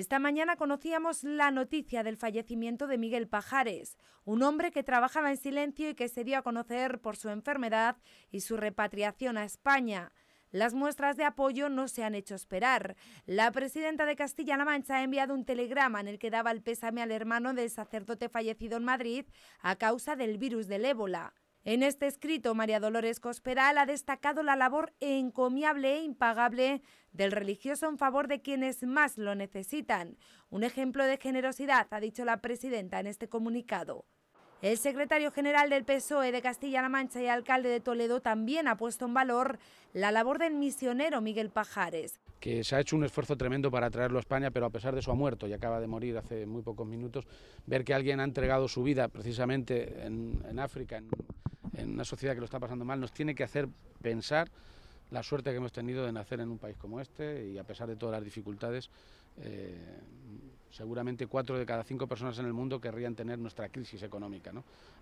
Esta mañana conocíamos la noticia del fallecimiento de Miguel Pajares, un hombre que trabajaba en silencio y que se dio a conocer por su enfermedad y su repatriación a España. Las muestras de apoyo no se han hecho esperar. La presidenta de Castilla-La Mancha ha enviado un telegrama en el que daba el pésame al hermano del sacerdote fallecido en Madrid a causa del virus del ébola. En este escrito, María Dolores Cospedal ha destacado la labor encomiable e impagable del religioso en favor de quienes más lo necesitan. Un ejemplo de generosidad, ha dicho la presidenta en este comunicado. El secretario general del PSOE de Castilla-La Mancha y alcalde de Toledo también ha puesto en valor la labor del misionero Miguel Pajares. Que se ha hecho un esfuerzo tremendo para traerlo a España, pero a pesar de eso ha muerto y acaba de morir hace muy pocos minutos. Ver que alguien ha entregado su vida precisamente en, en África, en, en una sociedad que lo está pasando mal, nos tiene que hacer pensar la suerte que hemos tenido de nacer en un país como este y a pesar de todas las dificultades, eh, seguramente cuatro de cada cinco personas en el mundo querrían tener nuestra crisis económica,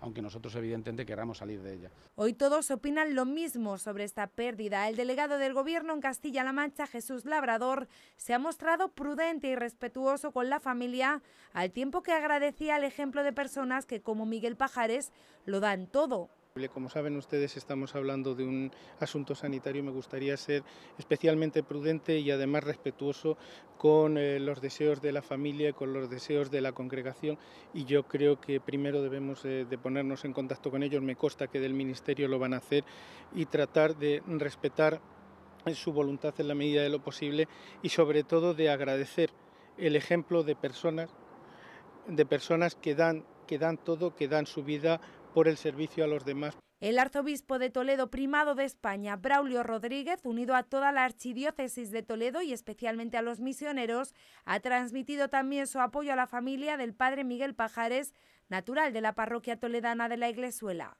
aunque nosotros evidentemente queramos salir de ella. Hoy todos opinan lo mismo sobre esta pérdida. El delegado del Gobierno en Castilla-La Mancha, Jesús Labrador, se ha mostrado prudente y respetuoso con la familia, al tiempo que agradecía el ejemplo de personas que, como Miguel Pajares, lo dan todo como saben ustedes, estamos hablando de un asunto sanitario. Me gustaría ser especialmente prudente y además respetuoso con eh, los deseos de la familia, y con los deseos de la congregación y yo creo que primero debemos eh, de ponernos en contacto con ellos. Me consta que del Ministerio lo van a hacer y tratar de respetar eh, su voluntad en la medida de lo posible y sobre todo de agradecer el ejemplo de personas de personas que que dan todo, que dan su vida el servicio a los demás. El arzobispo de Toledo, primado de España, Braulio Rodríguez, unido a toda la archidiócesis de Toledo y especialmente a los misioneros, ha transmitido también su apoyo a la familia del padre Miguel Pajares, natural de la parroquia toledana de la Iglesuela.